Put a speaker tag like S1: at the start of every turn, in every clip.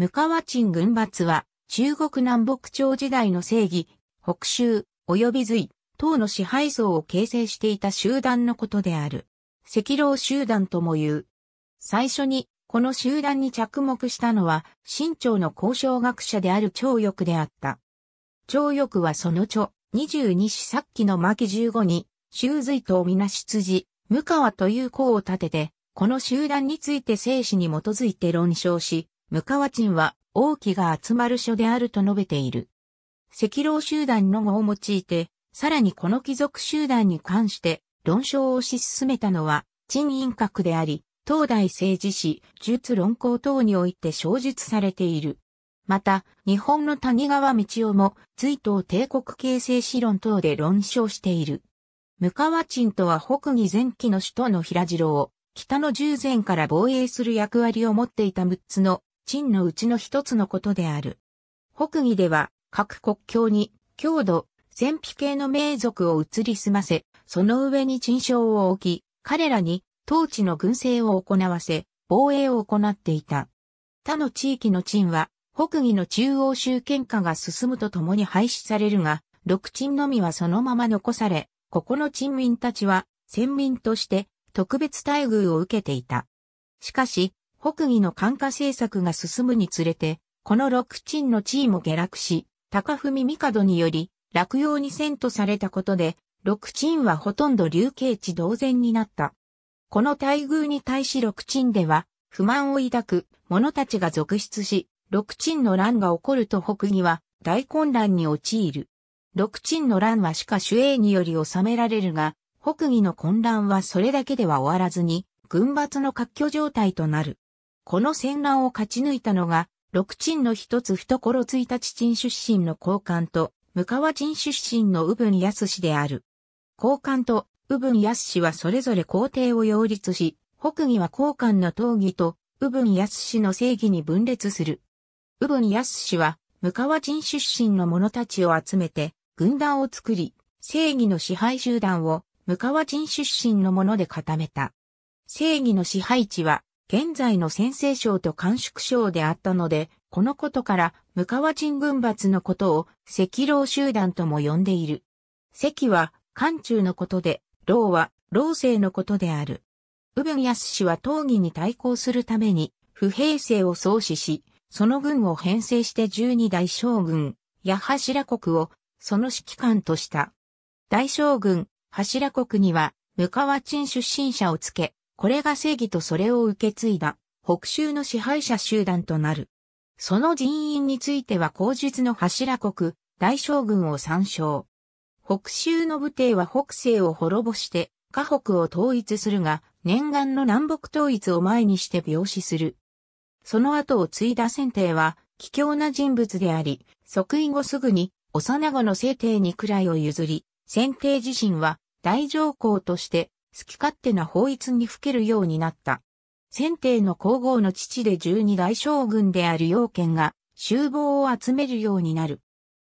S1: ムカワ鎮軍閥は、中国南北朝時代の正義、北州、及び隋、等の支配層を形成していた集団のことである。赤老集団とも言う。最初に、この集団に着目したのは、清朝の交渉学者である張翼であった。張翼はその著、22子さっきの巻15に、周隋とみな出自、無川という項を立てて、この集団について生死に基づいて論証し、向川鎮は王騎が集まる所であると述べている。赤老集団の語を用いて、さらにこの貴族集団に関して論証を推し進めたのは、陳院閣であり、東大政治史、術論考等において小述されている。また、日本の谷川道夫も、隋悼帝国形成史論等で論証している。向川鎮とは北義前期の首都の平城を、北の従前から防衛する役割を持っていた6つの鎮のうちの一つのことである。北魏では、各国境に、強度、戦費系の名族を移り住ませ、その上に陳将を置き、彼らに、当地の軍政を行わせ、防衛を行っていた。他の地域の鎮は、北魏の中央集権化が進むとともに廃止されるが、六鎮のみはそのまま残され、ここの鎮民たちは、先民として、特別待遇を受けていた。しかし、北魏の管下政策が進むにつれて、この六鎮の地位も下落し、高文帝により落葉に遷都されたことで、六鎮はほとんど流刑地同然になった。この待遇に対し六鎮では、不満を抱く者たちが続出し、六鎮の乱が起こると北魏は大混乱に陥る。六鎮の乱はしか主営により収められるが、北魏の混乱はそれだけでは終わらずに、軍閥の割拠状態となる。この戦乱を勝ち抜いたのが、六鎮の一つ懐一日鎮出身の高官と、向川鎮出身の宇文康氏である。高官と宇文康氏はそれぞれ皇帝を擁立し、北義は高官の討議と宇文康氏の正義に分裂する。宇文康氏は、向川鎮出身の者たちを集めて、軍団を作り、正義の支配集団を、向川鎮出身の者で固めた。正義の支配地は、現在の先制省と甘粛省であったので、このことから、向川人軍閥のことを、赤老集団とも呼んでいる。赤は、漢中のことで、老は、老生のことである。宇分康氏は討議に対抗するために、不平政を創始し、その軍を編成して十二大将軍、や柱国を、その指揮官とした。大将軍、柱国には、向川鎮出身者をつけ、これが正義とそれを受け継いだ、北州の支配者集団となる。その人員については口述の柱国、大将軍を参照。北州の武帝は北西を滅ぼして、河北を統一するが、念願の南北統一を前にして病死する。その後を継いだ先帝は、貴重な人物であり、即位後すぐに、幼子の聖帝に位を譲り、先帝自身は大上皇として好き勝手な法律にふけるようになった。先帝の皇后の父で十二大将軍である陽剣が、厨房を集めるようになる。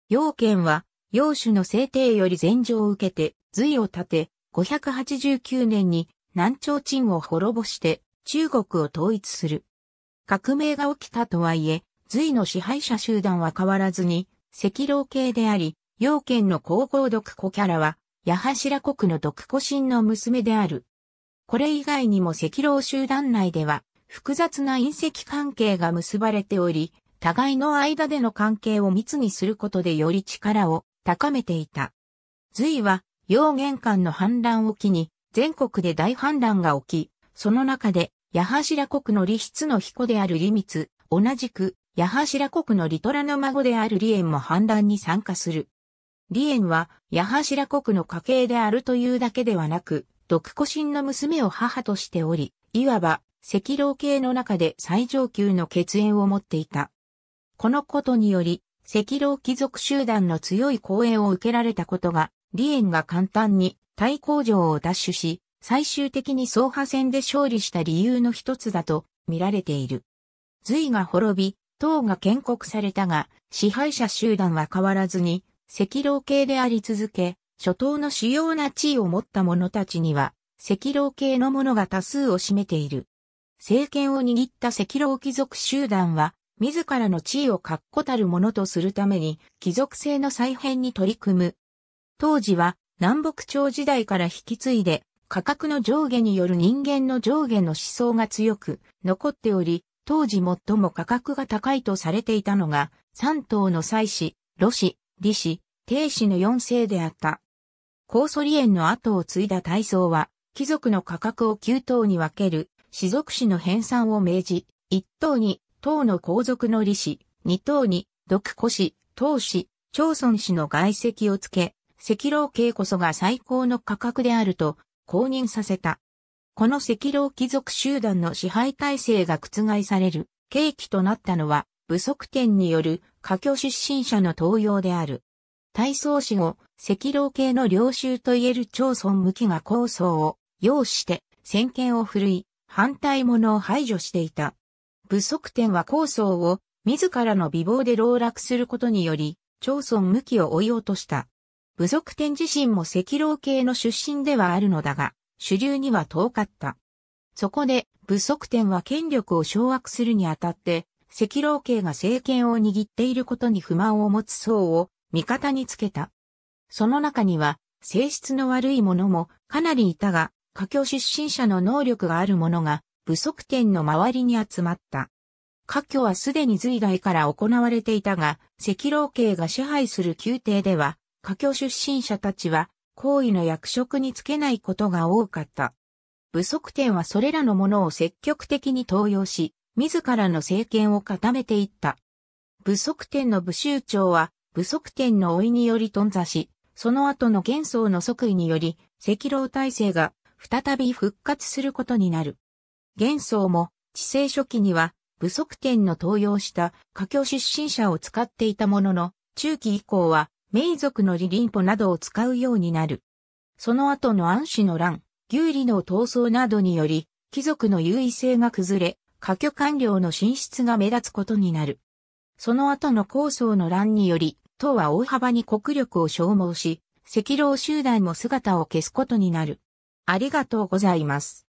S1: 陽剣は、陽主の制定より禅情を受けて、隋を立て、589年に南朝鎮を滅ぼして中国を統一する。革命が起きたとはいえ、隋の支配者集団は変わらずに、赤老系であり、陽県の皇后独子キャラは、八柱国の独孤神の娘である。これ以外にも赤老集団内では、複雑な隕石関係が結ばれており、互いの間での関係を密にすることでより力を高めていた。隋は、陽玄関の反乱を機に、全国で大反乱が起き、その中で、八柱国の李室の彦である李密、同じく、八柱国の李虎の孫である李縁も反乱に参加する。李縁は、矢柱国の家系であるというだけではなく、独孤神の娘を母としており、いわば、赤老系の中で最上級の血縁を持っていた。このことにより、赤老貴族集団の強い光栄を受けられたことが、李縁が簡単に対抗城を奪取し、最終的に総派戦で勝利した理由の一つだと見られている。隋が滅び、唐が建国されたが、支配者集団は変わらずに、赤老系であり続け、初頭の主要な地位を持った者たちには、赤老系の者が多数を占めている。政権を握った赤老貴族集団は、自らの地位を確固たるものとするために、貴族性の再編に取り組む。当時は、南北朝時代から引き継いで、価格の上下による人間の上下の思想が強く残っており、当時最も価格が高いとされていたのが、三島の祭祀、露子、李氏、帝氏の四世であった。高祖李園の後を継いだ大宗は、貴族の価格を9等に分ける、士族氏の編纂を命じ、1等に、等の皇族の李氏、2等に、独子氏、当氏、長孫氏の外籍をつけ、赤老系こそが最高の価格であると公認させた。この赤老貴族集団の支配体制が覆される契機となったのは不足点による過去出身者の登用である。大宗氏後、赤老系の領袖といえる町村向きが構想を要して先見を振るい、反対者を排除していた。不足点は構想を自らの美貌で籠絡することにより、町村向きを追い落とした。部族天自身も赤老系の出身ではあるのだが、主流には遠かった。そこで、部族天は権力を掌握するにあたって、赤老系が政権を握っていることに不満を持つ層を味方につけた。その中には、性質の悪い者もかなりいたが、華僑出身者の能力がある者が、不足点の周りに集まった。華僑はすでに隋代から行われていたが、赤老系が支配する宮廷では、華僑出身者たちは、行為の役職につけないことが多かった。不足点はそれらのものを積極的に登用し、自らの政権を固めていった。武則天の武州長は、武則天の老いにより頓挫し、その後の元宗の即位により、赤老体制が再び復活することになる。元宗も、治世初期には、武則天の登用した家境出身者を使っていたものの、中期以降は、名族のリリンポなどを使うようになる。その後の安氏の乱、牛利の闘争などにより、貴族の優位性が崩れ、科挙官僚の進出が目立つことになる。その後の構想の乱により、党は大幅に国力を消耗し、赤老集団も姿を消すことになる。ありがとうございます。